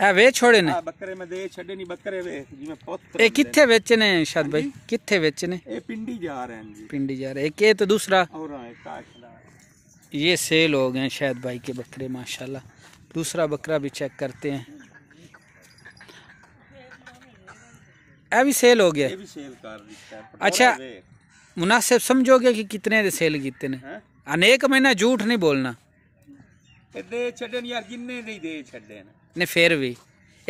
ਐ ਵੇ हाँ तो हाँ, ये सेल हो गए शायद भाई के बकरे माशाल्लाह दूसरा बकरा भी चेक करते हैं ये भी सेल हो गया अच्छा मुनासिब समझोगे कि कितने दे सेल कितने ने हाँ? अनेक महीना झूठ नहीं बोलना दे यार किन्ने दे ਨੇ ਫਿਰ ਵੀ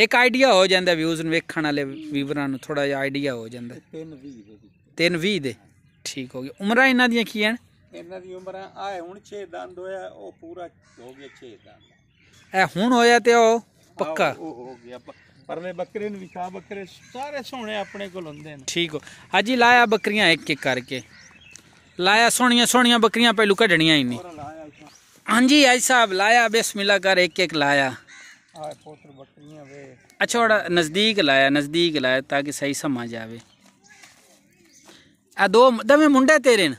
ਇੱਕ ਆਈਡੀਆ ਹੋ ਜਾਂਦਾ ਵਿਊਜ਼ ਨੂੰ ਵੇਖਣ ਵਾਲੇ ਵੀਵਰਾਂ ਨੂੰ ਥੋੜਾ ਜਿਹਾ ਆਈਡੀਆ ਹੋ ਜਾਂਦਾ 320 ਦੇ 320 ਦੇ ਠੀਕ ਹੋ ਗਿਆ ਉਮਰਾਂ ਇਹਨਾਂ ਦੀਆਂ ਕੀ ਹਨ ਇਹਨਾਂ ਦੀ ਉਮਰਾਂ ਆ ਹੁਣ 6 ਦੰਦ ਹੋਇਆ ਉਹ ਪੂਰਾ ਹੋ ਗਿਆ 6 ਦੰਦ ਇਹ ਹੁਣ ਹੋਇਆ ਤੇ ਉਹ ਪੱਕਾ ਹੋ ਗਿਆ ਪਰਲੇ ਬੱਕਰੇ ਨੂੰ ਵਿਖਾ ਬੱਕਰੇ ਸਾਰੇ ਸੋਹਣੇ ਆਪਣੇ ਕੋਲ ਹੁੰਦੇ ਨੇ ਠੀਕ ਹੋ ਹਾਜੀ ਲਾਇਆ ਬੱਕਰੀਆਂ ਇੱਕ ਇੱਕ ਕਰਕੇ ਲਾਇਆ ਸੋਹਣੀਆਂ ਸੋਹਣੀਆਂ ਬੱਕਰੀਆਂ ਪਹਿਲੂ ਕੱਢਣੀਆਂ ਹੀ ਨਹੀਂ ਹਾਂਜੀ ਅੱਜ ਸਾਹਿਬ ਲਾਇਆ ਬਿਸਮਿਲ੍ਲਾ ਕਰ ਇੱਕ ਇੱਕ ਲਾਇਆ अच्छा नजदीक लाया नजदीक लाया ताकि सही समझ आवे आ दो दवे मुंडे तेरे न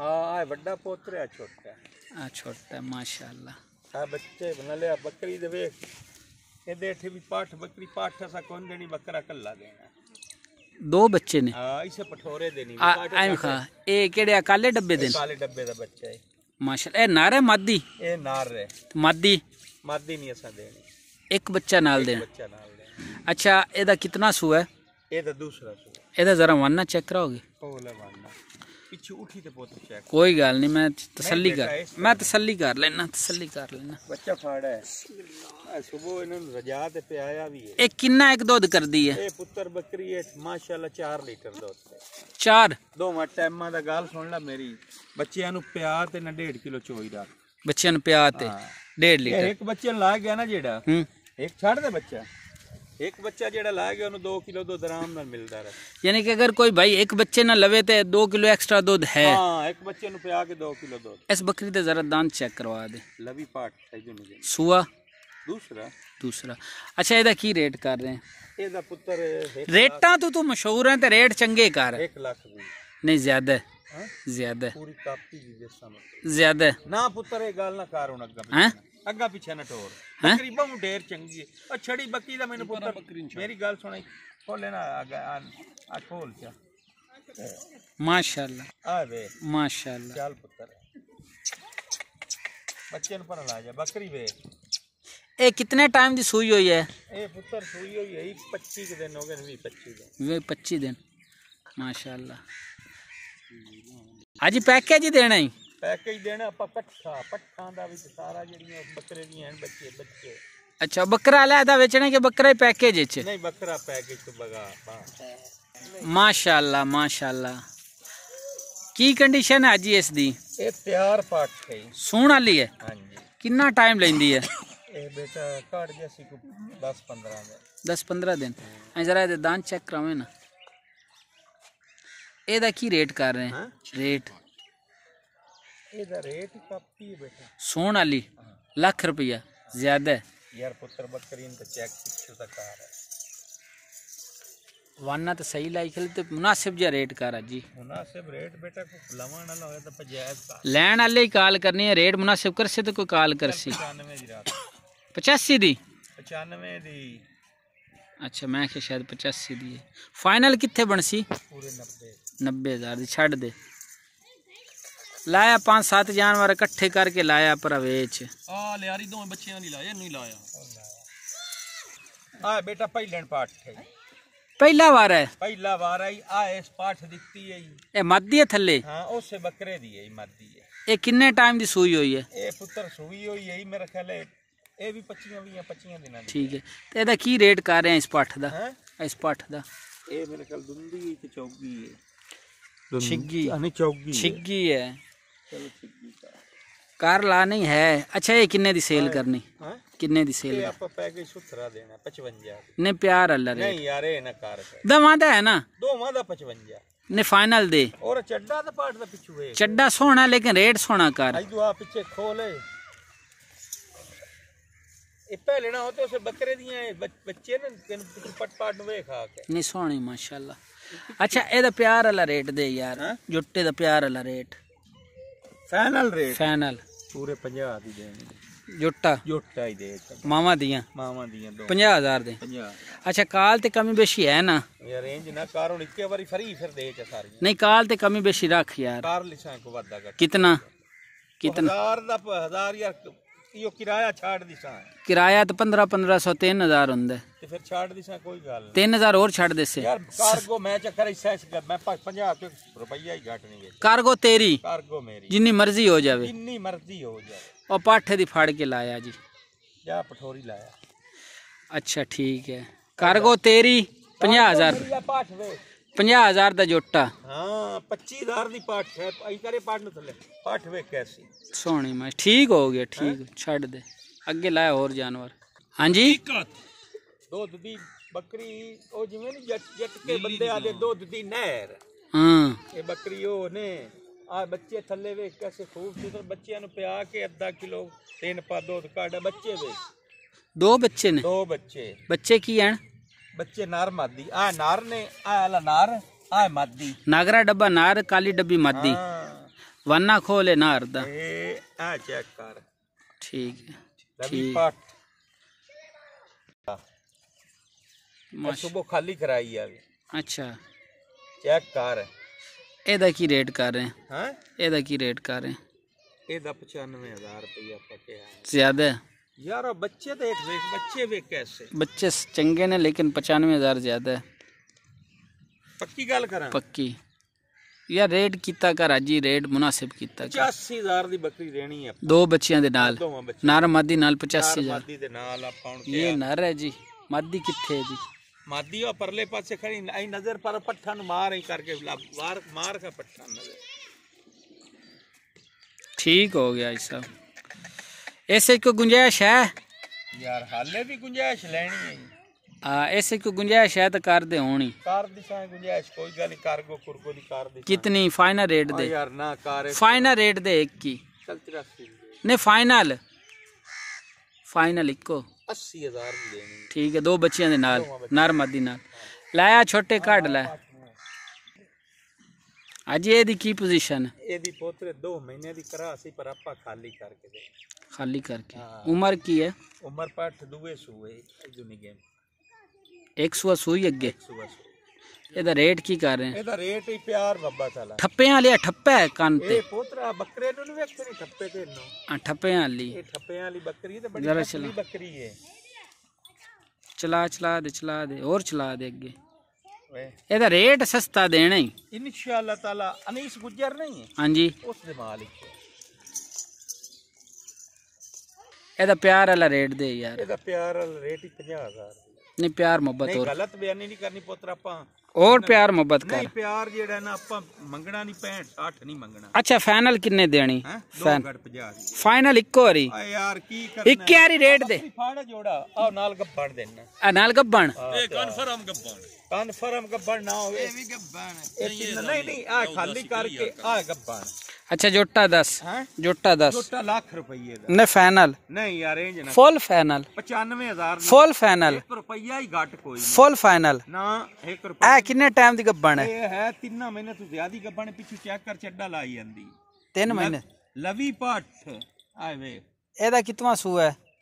हां आ बड़ा पोत्र है छोटा आ छोटा माशाल्लाह आ बच्चे बना ले बकरी दे देख ए देठे भी पाठ बकरी पाठ ऐसा कौन देनी बकरा कल्ला देना दो बच्चे ने हां इसे पठोरे देनी आ ए खा ए केड़े काले डब्बे दे काले डब्बे दा बच्चा है माशाल्लाह ए नारे मादी ए नारे मादी मादी नहीं ऐसा देनी ਇੱਕ ਬੱਚਾ ਨਾਲ ਦੇ ਅੱਛਾ ਇਹਦਾ कितना ਸੂਆ ਹੈ ਇਹਦਾ ਦੂਸਰਾ दूसरा ਇਹਦਾ ਜ਼ਰਾ ਵਾਨਾ ਚੈੱਕ ਕਰਾਓਗੇ ਲੈ बांधना ਪਿੱਛੇ उठी ਤੇ पोत ਚੈੱਕ ਕੋਈ ਗੱਲ ਨਹੀਂ ਮੈਂ ਤਸੱਲੀ ਕਰ ਮੈਂ ਤਸੱਲੀ ਕਰ ਲੈਣਾ ਤਸੱਲੀ ਕਰ ਲੈਣਾ ਬੱਚਾ ਫਾੜਾ ਹੈ ਆ ਸਵੇਰ ਇਹਨਾਂ ਨੂੰ ਰਜਾ ਤੇ ਪਿਆਇਆ ਵੀ ਹੈ ਇਹ ਕਿੰਨਾ ਇੱਕ ਦੁੱਧ ਕਰਦੀ ਹੈ ਇਹ ਪੁੱਤਰ ਬੱਕਰੀ ਹੈ ਮਾਸ਼ਾਅੱਲਾ 4 ਲੀਟਰ ਦੁੱਧ ਹੈ ਚਾਰ ਦੋਵਾਂ ਟਾਈਮਾਂ ਦਾ ਗੱਲ ਸੁਣ ਲੈ ਮੇਰੀ ਬੱਚਿਆਂ ਨੂੰ ਪਿਆ ਤੇ ਨਾ 1.5 ਕਿਲੋ ਚੋਈ ਦਾ ਬੱਚਿਆਂ ਨੂੰ ਪਿਆ ਤੇ 1.5 ਲੀਟਰ ਇੱਕ ਬੱਚੇ ਨੂੰ ਲਾ ਗਿਆ ਨਾ ਜਿਹੜਾ ਹੂੰ एक छाड़ दे बच्चा एक बच्चा जेड़ा लाया गया दो किलो दुध आराम मिलता रहा यानी कि अगर कोई भाई एक बच्चे ना लवे तो दो किलो एक्स्ट्रा दुध है हाँ, एक बच्चे नु के दो किलो दुध इस बकरी दे जरा दांत चेक करवा दे लवी पार्ट सुहा दूसरा दूसरा अच्छा एदा की रेट कर रहे हैं पुत्र रेटा तो तू मशहूर है रेट चंगे कर एक लाख नहीं ज्यादा हाँ? ज्यादा ज्यादा ना पुत्र गल ना कर हूं अगर ਅੱਗਾ ਪਿੱਛੇ ਨਾ ਟੋਰ ਤਕਰੀਬਨ ਢੇਰ ਚੰਗੀ ਹੈ ਉਹ ਛੜੀ ਬੱਕੀ ਦਾ ਮੈਨੂੰ ਪੁੱਤਰ ਮੇਰੀ ਗੱਲ ਸੁਣਾਈ ਖੋਲੇ ਨਾ ਆ ਆ ਖੋਲ ਚਾ ਮਾਸ਼ਾਅੱਲਾ ਆ ਵੇ ਮਾਸ਼ਾਅੱਲਾ ਚਾਲ ਪੁੱਤਰ ਬੱਚੇ ਨੂੰ ਪਰ ਲਾ ਜਾ ਬੱਕਰੀ ਵੇ ਇਹ ਕਿੰਨੇ ਟਾਈਮ ਦੀ ਸੂਈ ਹੋਈ ਹੈ ਇਹ ਪੁੱਤਰ ਸੂਈ ਹੋਈ ਹੈ 25 ਦਿਨ ਹੋ ਗਏ ਨਹੀਂ 25 ਦਿਨ ਵੇ 25 ਦਿਨ ਮਾਸ਼ਾਅੱਲਾ ਅੱਜ ਪੈਕੇਜ ਹੀ ਦੇਣਾ ਹੈ ਪੈਕੇਜ ਦੇਣਾ ਆਪਾਂ ਪੱਠਾ ਪੱਠਾਂ ਦਾ ਵਿੱਚ ਸਾਰਾ ਜਿਹੜੀਆਂ ਬੱਕਰੇ ਦੀਆਂ ਹਨ ਬੱਚੇ ਬੱਚੇ ਅੱਛਾ ਬੱਕਰਾ ਲੈਦਾ ਵੇਚਣਾ ਕਿ ਬੱਕਰਾ ਹੀ ਪੈਕੇਜ ਵਿੱਚ ਨਹੀਂ ਬੱਕਰਾ ਪੈਕੇਜ ਤੋਂ ਬਗਾ ਮਾਸ਼ਾਅੱਲਾ ਮਾਸ਼ਾਅੱਲਾ ਕੀ ਕੰਡੀਸ਼ਨ ਹੈ ਜੀ ਇਸ ਦੀ ਇਹ ਤਿਆਰ ਪਾਟ ਹੈ ਸੋਹਣ ਵਾਲੀ ਹੈ ਹਾਂਜੀ ਕਿੰਨਾ ਟਾਈਮ ਲੈਂਦੀ ਹੈ ਇਹ ਬੇਟਾ ਘੜ ਗਿਆ ਸੀ ਕੋ 10 15 ਦਿਨ 10 15 ਦਿਨ ਐ ਜਰਾ ਇਹਦੇ ਦਾਨ ਚੈੱਕ ਕਰਾਵੇਂ ਨਾ ਇਹਦਾ ਕੀ ਰੇਟ ਕਰ ਰਹੇ ਰੇਟ ਇਹਦਾ ਰੇਟ ਕਾਪੀ ਬੇਟਾ ਸੋਨ यार पुत्र बकरीन का चेक पिछु है वरना तो सही लाई खेल तो मुनासिब जा रेट कर जी मुनासिब रेट बेटा को लवान वाला होया तो पंजाब का वाले ही कॉल करनी है रेट मुनासिब कर से तो कोई कॉल कर सी 95 दी 95 दी अच्छा मैं के शायद 85 दी है फाइनल किथे बनसी सी पूरे 90 90000 दी छड़ दे લાયા પાંચ સાત જાનવર એકઠે કરકે લાયા પરવેચ આ લિયારી દો બચ્ચા નહી લાય એ નહી લાયા આ બેટા પઈ લેણ પાઠ પહેલો વાર હે પહેલો વાર આય આ સ્પટ દેખતી હે એ મद्दी થેલે હા ઓસે બકરે દી મद्दी હે એ કિને ટાઈમ દી સુઈ હોઈ હે એ પુત્ર સુઈ હોઈ યહી મેરે ખલે એ ભી 25 25 દિના ઠીક હે તે એਦਾ કી રેટ કર રહે આ સ્પટ દા આ સ્પટ દા એ મેરે ખલે દુલ્લી 24 ઢીગી અન ચોકી ઢીગી હે कार नहीं है अच्छा ये किन्ने दी सेल हाँ, करनी हाँ? किन्ने दी सेल ने प्यार अल्लाह रे नहीं है ना दोवां ने फाइनल दे और चड्डा दा तो पार्ट दा पिछू है चड्डा सोना लेकिन रेट सोना कर आई दुआ पीछे खोल ए इप्पा लेना हो तो से बकरे दियां बच्चे ने तिन पट पट नु देखा के नहीं सोनी माशाल्लाह अच्छा ए दा तो प्यार अल्लाह रेट दे यार हाँ? जुट्टे दा प्यार अल्लाह रेट ਫਾਈਨਲ ਰੇਟ ਫਾਈਨਲ ਪੂਰੇ 50 ਦੀ ਦੇਣਗੇ ਜੁੱਟਾ ਜੁੱਟਾ ਹੀ ਦੇ ਮਾਵਾ ਦੀਆਂ ਮਾਵਾ ਦੀਆਂ 50000 ਦੇ 50 ਅੱਛਾ ਕਾਲ ਤੇ ਕਮੀ ਬੇਸ਼ੀ ਹੈ ਨਾ ਯਾਰ ਰੇਂਜ ਨਾ ਕਾਰ ਹੁਣ ਇੱਕੇ ਵਾਰੀ ਫਰੀ ਫਿਰ ਦੇ ਚ ਸਾਰੀ ਨਹੀਂ ਕਾਲ ਤੇ ਕਮੀ ਬੇਸ਼ੀ ਰੱਖ ਯਾਰ ਕਾਰ ਲਿਸਾਂ ਕੋ ਵਾਦਾ ਕਰ ਕਿਤਨਾ कितना हजार हजार यार यो किराया छाड़ दिसा किराया तो पंद्रह पंद्रह सौ तीन हजार होंगे तो फिर छाड़ दिसा कोई गल तीन हजार और छाड़ देसे यार कार्गो मैं चक्कर ऐसा ऐसा मैं 50 तो रुपया ही घट नहीं कार्गो तेरी कार्गो मेरी जिन्नी मर्जी हो जावे जिन्नी मर्जी हो जावे और पाठे दी फाड़ के लाया जी या पठोरी लाया अच्छा ठीक है कार्गो तेरी 50000 रुपया 50000 ਦਾ ਜੋਟਾ ਹਾਂ 25000 ਦੀ ਪਾਠ ਹੈ ਅਈ ਕਰੇ ਪਾਠ ਨੂੰ ਥੱਲੇ ਪਾਠ ਵੇ ਕੈਸੀ ਸੋਹਣੀ ਮੈਂ ਠੀਕ ਹੋ ਗਿਆ ਠੀਕ ਛੱਡ ਦੇ ਅੱਗੇ ਲਾਇਆ ਹੋਰ ਜਾਨਵਰ ਹਾਂਜੀ ਦੁੱਧ ਦੀ ਬੱਕਰੀ ਉਹ ਜਿਵੇਂ ਨਹੀਂ ਜੱਟ ਜੱਟ ਕੇ ਬੰਦੇ ਆਦੇ ਦੁੱਧ ਦੀ ਨਹਿਰ ਹਾਂ ਇਹ ਬੱਕਰੀ ਉਹ ਨੇ ਆ ਬੱਚੇ ਥੱਲੇ ਵੇਖ ਕੈਸੇ ਖੂਬਸੂਰਤ ਬੱਚਿਆਂ ਨੂੰ ਪਿਆ ਕੇ ਅੱਧਾ ਕਿਲੋ ਤਿੰਨ ਪਾ ਦੁੱਧ ਕਾੜਾ ਬੱਚੇ ਵੇ ਦੋ ਬੱਚੇ ਨੇ ਦੋ ਬੱਚੇ ਬੱਚੇ ਕੀ ਹਨ बच्चे नार मादी आ नार ने आला नार आ मादी नागरा डब्बा नार काली डब्बी मादी हाँ। वन्ना खोले नार द आ चेक कर ठीक ठीक सुबह खाली कराई है अच्छा चेक कर ਇਹਦਾ ਕੀ ਰੇਟ ਕਰ ਰਹੇ ਹਾਂ ਇਹਦਾ ਕੀ ਰੇਟ ਕਰ ਰਹੇ ਇਹਦਾ 95000 ਰੁਪਇਆ ਪੱਕਿਆ ज्यादा यार बच्चे तो एक वेक, बच्चे वेक कैसे बच्चे चंगे ने लेकिन पचानवे हजार ज्यादा है पक्की गल करा पक्की यार रेट किता कर अजी रेट मुनासिब किता पचासी हजार दी बकरी रहनी है दो बच्चियां दे नाल नर मादी नाल 85000 मादी दे नाल आपा ये नर है जी मादी किथे है जी मादी ओ परले पासे खड़ी आई नजर पर पट्ठा मार ही करके वार मार का पट्ठा नजर ठीक हो गया जी साहब ਇਸੇ ਕੋ ਗੁੰਜਾਇਸ਼ ਹੈ ਯਾਰ ਹਾਲੇ ਵੀ ਗੁੰਜਾਇਸ਼ ਲੈਣੀ ਹੈ ਆ ਐਸੇ ਕੋ ਗੁੰਜਾਇਸ਼ ਹੈ ਤਾਂ ਕਰਦੇ ਹੋਣੀ ਕਰ ਸਾਂ ਗੁੰਜਾਇਸ਼ ਕੋਈ ਗੱਲ ਕਾਰਗੋ ਕੁਰਗੋ ਦੀ ਕਰ ਦੇ ਕਿਤਨੀ ਫਾਈਨਲ ਰੇਟ ਦੇ ਯਾਰ ਨਾ ਕਰ ਫਾਈਨਲ ਰੇਟ ਦੇ 21 ਕੀ 83 ਨੇ ਫਾਈਨਲ ਫਾਈਨਲ ਇੱਕੋ 80000 ਦੀ ਦੇਣੀ ਠੀਕ ਹੈ ਦੋ ਬੱਚਿਆਂ ਦੇ ਨਾਲ ਨਰਮਦੀ ਨਾਲ ਲਾਇਆ ਛੋਟੇ ਕੱਢ ਲੈ ਅੱਜ ਇਹਦੀ ਕੀ ਪੋਜੀਸ਼ਨ ਇਹਦੀ ਪੋਤਰੇ 2 ਮਹੀਨੇ ਦੀ ਕਰਾ ਸੀ ਪਰ ਆਪਾਂ ਖਾਲੀ ਕਰਕੇ ਦੇ खाली करके हाँ। उम्र की है उम्र पाठ दुए सुए दुनी गेम एक सुआ सुई अगे ਇਹਦਾ ਰੇਟ ਕੀ ਕਰ ਰਹੇ ਇਹਦਾ ਰੇਟ ਹੀ ਪਿਆਰ ਬੱਬਾ ਸਾਲਾ ਠੱਪਿਆਂ ਲਿਆ ਠੱਪਾ ਹੈ ਕੰਨ ਤੇ ਇਹ ਪੋਤਰਾ ਬੱਕਰੇ ਨੂੰ ਨਹੀਂ ਵੇਖਦੇ ਨਹੀਂ ਠੱਪੇ ਤੇ ਨੂੰ ਆ ਠੱਪਿਆਂ ਲਈ ਇਹ ਠੱਪਿਆਂ ਵਾਲੀ ਬੱਕਰੀ ਤੇ ਬੜੀ ਪਤਲੀ ਬੱਕਰੀ ਹੈ ਚਲਾ ਚਲਾ ਦੇ ਚਲਾ ਦੇ ਹੋਰ ਚਲਾ ਦੇ ਅੱਗੇ ਇਹਦਾ ਰੇਟ ਸਸਤਾ ਦੇਣਾ ਹੀ ਇਨਸ਼ਾ ਅੱਲਾਹ ਤਾਲਾ ਅਨੀਸ ਗੁੱਜਰ ਨਹੀਂ ਹੈ ਹਾਂਜੀ ਉਸ ਦੇ ਮਾਲਿਕ ਹੈ ਇਹਦਾ ਪਿਆਰ ਵਾਲਾ ਰੇਟ ਦੇ ਯਾਰ ਇਹਦਾ ਪਿਆਰ ਵਾਲਾ ਰੇਟ ਹੀ 50000 ਨਹੀਂ ਪਿਆਰ ਮੁਹੱਬਤ ਨਹੀਂ ਹੋਰ ਗਲਤ ਬਿਆਨੀ ਨਹੀਂ ਕਰਨੀ ਪੁੱਤਰ ਆਪਾਂ ਹੋਰ ਪਿਆਰ ਮੁਹੱਬਤ ਕਰ ਨਹੀਂ ਪਿਆਰ ਜਿਹੜਾ ਨਾ ਆਪਾਂ ਮੰਗਣਾ ਨਹੀਂ ਭੈਣ 8 ਨਹੀਂ ਮੰਗਣਾ ਅੱਛਾ ਫਾਈਨਲ ਕਿੰਨੇ ਦੇਣੀ ਹੈ 50 ਫਾਈਨਲ ਇੱਕੋ ਵਾਰੀ ਆ ਯਾਰ ਕੀ ਕਰਨਾ ਇੱਕ ਵਾਰੀ ਰੇਟ ਦੇ ਫਾੜਾ ਜੋੜਾ ਆ ਨਾਲ ਗੱਬੜ ਦੇਣਾ ਆ ਨਾਲ ਗੱਬਣ ਇਹ ਕਨਫਰਮ ਗੱਬਣ ਕਨਫਰਮ ਗੱਬਣ ਨਾ ਹੋਵੇ ਇਹ ਵੀ ਗੱਬਣ ਇਹ ਨਹੀਂ ਨਹੀਂ ਆ ਖਾਲੀ ਕਰਕੇ ਆ ਗੱਬਣ अच्छा जोटा दस जोटा दस जोटा लाख रुपये नहीं फाइनल नहीं अरेंज ना फुल फाइनल पचानवे हजार फुल फाइनल रुपया ही घट कोई फुल फाइनल ना एक रुपया है कितने टाइम दी गब्बन है ये है तीन महीने तो ज्यादा गब्बन पीछे चेक कर चड्डा लाई आंदी तीन महीने लवी पाठ आए वे एदा कितवा सू है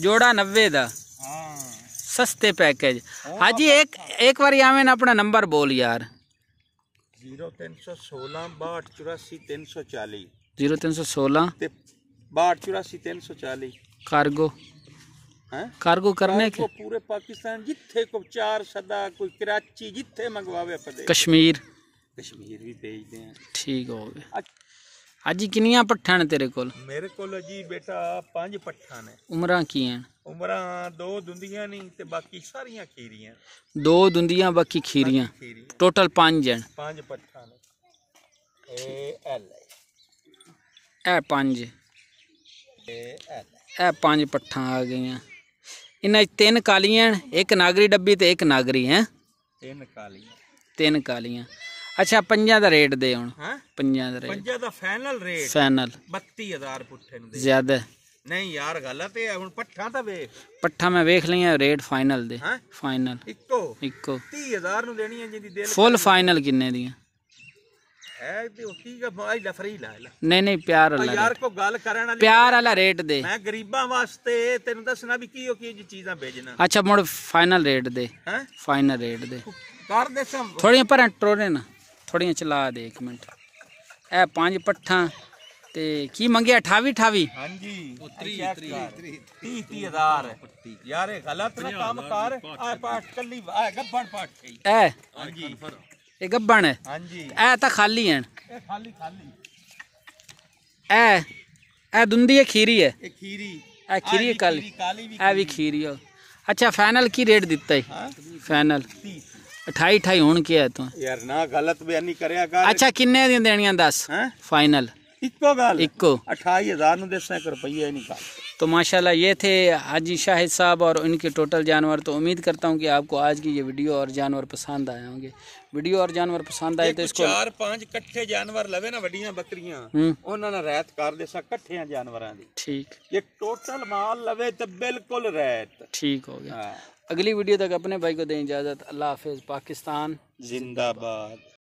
जोड़ा नब्बे का सस्ते पैकेज हाजी एक एक बार आवे ना अपना नंबर बोल यार जीरो तीन सौ सोलह बाहठ चौरासी तीन सौ चालीस जीरो तीन सौ सोलह बाहठ चौरासी तीन सौ चालीस कार्गो कार्गो करने के पूरे पाकिस्तान जिथे को चार सदा कोई कराची जिथे मंगवावे कश्मीर कश्मीर भी भेज दें ठीक हो गया अच्छा, ਅਜੀ ਕਿੰਨੀਆਂ ਪੱਠਾਂ ਨੇ ਤੇਰੇ ਕੋਲ ਮੇਰੇ ਕੋਲ ਜੀ ਬੇਟਾ ਪੰਜ ਪੱਠਾਂ ਨੇ ਉਮਰਾਂ ਕੀ ਹਨ ਉਮਰਾਂ ਦੋ ਦੁੰਦੀਆਂ ਨਹੀਂ ਤੇ ਬਾਕੀ ਸਾਰੀਆਂ ਖੀਰੀਆਂ ਦੋ ਦੁੰਦੀਆਂ ਬਾਕੀ ਖੀਰੀਆਂ ਟੋਟਲ ਪੰਜ ਹਨ ਪੰਜ ਪੱਠਾਂ ਨੇ ਇਹ ਐਲ ਇਹ ਪੰਜ ਇਹ ਐਲ ਇਹ ਪੰਜ ਪੱਠਾਂ ਆ ਗਈਆਂ ਇਹਨਾਂ 'ਚ ਤਿੰਨ ਕਾਲੀਆਂ ਇੱਕ ਨਾਗਰੀ ਡੱਬੀ ਤੇ ਇੱਕ ਨਾਗਰੀ ਹੈ ਤਿੰਨ ਕਾਲੀਆਂ ਤਿੰਨ ਕਾਲੀਆਂ ਅੱਛਾ ਪੰਜਾਂ ਦਾ ਰੇਟ ਦੇ ਹੁਣ ਹਾਂ ਪੰਜਾਂ ਦਾ ਰੇਟ ਪੰਜਾਂ ਦਾ ਫਾਈਨਲ ਰੇਟ ਫਾਈਨਲ 32000 ਪੁੱਠੇ ਨੂੰ ਦੇ ਜ਼ਿਆਦਾ ਨਹੀਂ ਯਾਰ ਗਲਤ ਹੈ ਹੁਣ ਪੱਠਾ ਤਾਂ ਵੇਖ ਪੱਠਾ ਮੈਂ ਵੇਖ ਲਿਆ ਰੇਟ ਫਾਈਨਲ ਦੇ ਹਾਂ ਫਾਈਨਲ ਇੱਕੋ ਇੱਕੋ 30000 ਨੂੰ ਦੇਣੀ ਹੈ ਜਿੰਦੀ ਦਿਲ ਫੁੱਲ ਫਾਈਨਲ ਕਿੰਨੇ ਦੀਆਂ ਹੈ ਤੇ ਉਸੀ ਦਾ ਮਾਈ ਲਫਰੀ ਲਾ ਲਾ ਨਹੀਂ ਨਹੀਂ ਪਿਆਰ ਵਾਲਾ ਯਾਰ ਕੋ ਗੱਲ ਕਰਨ ਵਾਲੀ ਪਿਆਰ ਵਾਲਾ ਰੇਟ ਦੇ ਮੈਂ ਗਰੀਬਾਂ ਵਾਸਤੇ ਤੈਨੂੰ ਦੱਸਣਾ ਵੀ ਕੀ ਹੋ ਕੀ ਚੀਜ਼ਾਂ ਵੇਚਣਾ ਅੱਛਾ ਮੁੜ ਫਾਈਨਲ ਰੇਟ ਦੇ ਹੈ ਫਾਈਨਲ ਰੇਟ ਦੇ ਕਰ ਦੇ ਥੋੜੀਆਂ ਭਰਾਂ ਟੋਰੇ ਨਾ ਥੋੜੀਆਂ ਚਲਾ ਦੇ ਇੱਕ ਮਿੰਟ ਇਹ ਪੰਜ ਪੱਠਾਂ ਤੇ ਕੀ ਮੰਗਿਆ 28 28 ਹਾਂਜੀ 30 30 30000 ਯਾਰ ਇਹ ਗਲਤ ਨਾ ਕੰਮ ਕਰ ਆ ਪਾਠ ਕੱਲੀ ਆ ਗੱਬਣ ਪਾਠ ਇਹ ਹਾਂਜੀ ਇਹ ਗੱਬਣ ਹੈ ਹਾਂਜੀ ਇਹ ਤਾਂ ਖਾਲੀ ਹਨ ਇਹ ਖਾਲੀ ਖਾਲੀ ਇਹ ਇਹ ਦੁੰਦੀ ਹੈ ਖੀਰੀ ਹੈ ਇਹ ਖੀਰੀ ਇਹ ਖੀਰੀ ਕਾਲੀ ਇਹ ਵੀ ਖੀਰੀ ਹੈ ਅੱਛਾ ਫਾਈਨਲ ਕੀ ਰੇਟ ਦਿੱਤਾ ਹੈ ਫਾਈਨਲ 30 28 28 ਹੁਣ ਕੀ ਹੈ ਤੂੰ ਯਾਰ ਨਾ ਗਲਤ ਬਿਆਨੀ ਕਰਿਆ ਕਰ ਅੱਛਾ ਕਿੰਨੇ ਦੀਆਂ ਦੇਣੀਆਂ ਦੱਸ ਫਾਈਨਲ तो माशाल्लाह ये थे हाजी शाहिद साहब और उनके टोटल जानवर तो उम्मीद करता हूँ कि आपको आज की ये वीडियो और जानवर पसंद आए होंगे वीडियो और जानवर पसंद आए तो इसको चार पांच कट्ठे जानवर लवे ना वडिया बकरिया हम्म। रैत कर दे कट्ठिया जानवरों ठीक ये टोटल माल लवे तो बिलकुल रैत ठीक हो गया हाँ। अगली वीडियो तक अपने भाई को दें इजाज़त अल्लाह हाफिज़ पाकिस्तान जिंदाबाद